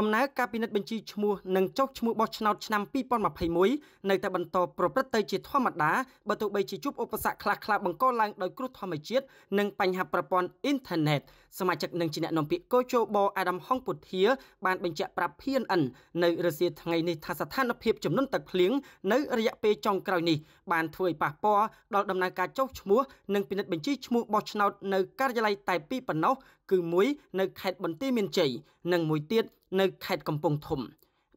ដំណើរការពិនិត្យបញ្ជីឈ្មោះនិងចុះឈ្មោះបោះឆ្នោតឆ្នាំ2021នៅតែបន្តប្រព្រឹត្តទៅជាធម្មតាបើទោះបីជាជួបឧបសគ្គខ្លះៗបង្កឡើងដោយគ្រោះធម្មជាតិនិងបញ្ហាប្រព័ន្ធអ៊ីនធឺណិតសមាជិកនឹងជាអ្នកនាំពាក្យកោជបអាដាមហុងពុធា បានបញ្ជាក់ប្រាប់ PNN នៅរសៀលថ្ងៃនេះថាស្ថានភាពចំនួនទឹកភ្លៀងនៅរយៈពេលចុងក្រោយនេះបានធ្វើឲ្យប៉ះពាល់ដល់ដំណើរការចុះឈ្មោះនិងពិនិត្យបញ្ជីឈ្មោះបោះឆ្នោតនៅការិយាល័យតែពីរប៉ុណ្ណោះគឺមួយនៅខេត្តបន្ទាយមានជ័យនិងមួយទៀតនៅខេត្តកំពង់ធំ។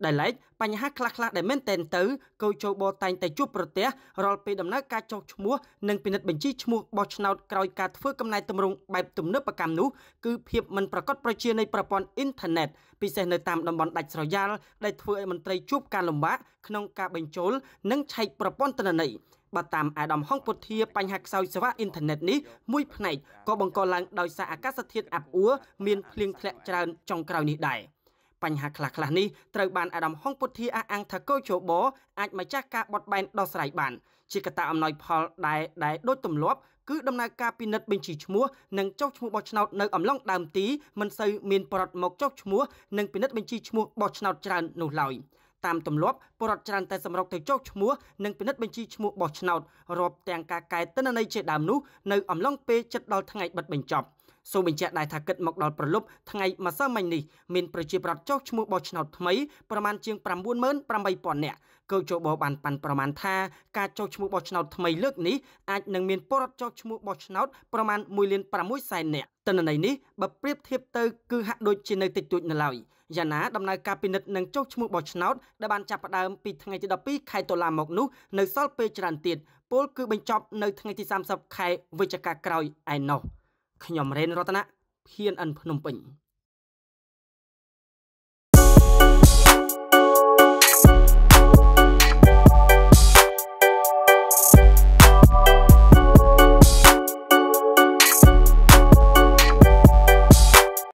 ដែលឡែកបញ្ហាខ្លះៗដែលមែនតែនទៅកោជោបតែងតែជួបប្រទះរាល់ពេលដំណើរការចោះឈ្មោះនិងពិនិត្យបញ្ជីឈ្មោះបោះឆ្នោតក្រោយការធ្វើកំណែតម្រង់បែបទំនើបកម្មនោះគឺភាពមិនប្រកបប្រជានៃប្រព័ន្ធអ៊ីនធឺណិតពិសេសនៅតាមតំបន់ដាច់ស្រយាលដែលធ្វើឲ្យមន្ត្រីជួបការលំបាកក្នុងការបញ្ចូលនិងឆែកប្រព័ន្ធទិន្នន័យបើតាមអាដាមហុងពុធា បញ្ហាខ្សោយសេវាអ៊ីនធឺណិតនេះមួយផ្នែកក៏បង្កឡើងដោយសារអាកាសធាតុអាប់អួរមានភ្លៀងធ្លាក់ច្រើនចុងក្រោយនេះដែរ។បញ្ហាខ្លះៗនេះត្រូវបានអាដាមហុងពុធាអះអាងថាកូជូបអាចម្ចាស់ការបត់បែនដោះស្រាយបានជាកត្តាអំណោយផលដែលដែលដូចទម្លាប់គឺដំណើរការពិនិត្យបញ្ជីឈ្មោះនិងចុះឈ្មោះបោះឆ្នោតនៅអំឡុងដើមទីមិនសូវមានប្រដ្ឋមកចុះឈ្មោះនិងពិនិត្យបញ្ជីឈ្មោះបោះឆ្នោតច្រើននោះឡើយតាមទម្លាប់ប្រដ្ឋច្រើនតែសម្រុកទៅចុះឈ្មោះនិងពិនិត្យបញ្ជីឈ្មោះបោះឆ្នោតរាប់ទាំងការកែទិន្នន័យជាដើមនោះនៅអំឡុងពេលជិតដល់ថ្ងៃបិទបញ្ចប់សូមបញ្ជាក់ដែរថាគិតមកដល់ប្រលប់ថ្ងៃម្សិលមិញនេះមានប្រជាប្រដ្ឋចុះឈ្មោះបោះឆ្នោតថ្មីប្រមាណជាង98000នាក់កោជបបានប៉ាន់ប្រមាណថាការចុះឈ្មោះបោះឆ្នោតថ្មីលើកនេះអាចនឹងមានពលរដ្ឋចុះឈ្មោះបោះឆ្នោតប្រមាណ1.6សែននាក់ទិន្នន័យនេះបើប្រៀបធៀបទៅគឺហាក់ដូចជានៅតិចតួចនៅឡើយយ៉ាងណាដំណើរការពិនិត្យនិងចុះឈ្មោះបោះឆ្នោតដែលបានចាប់ផ្ដើមពីថ្ងៃទី12ខែតុលាមកនោះនៅសល់ពេលច្រើនទៀតពលគឺបញ្ចប់នៅថ្ងៃទី30ខែវិច្ឆិកាក្រោយឯណោះ។ខ្ញុំរ៉េនរតនៈភៀនអិនភ្នំពេញ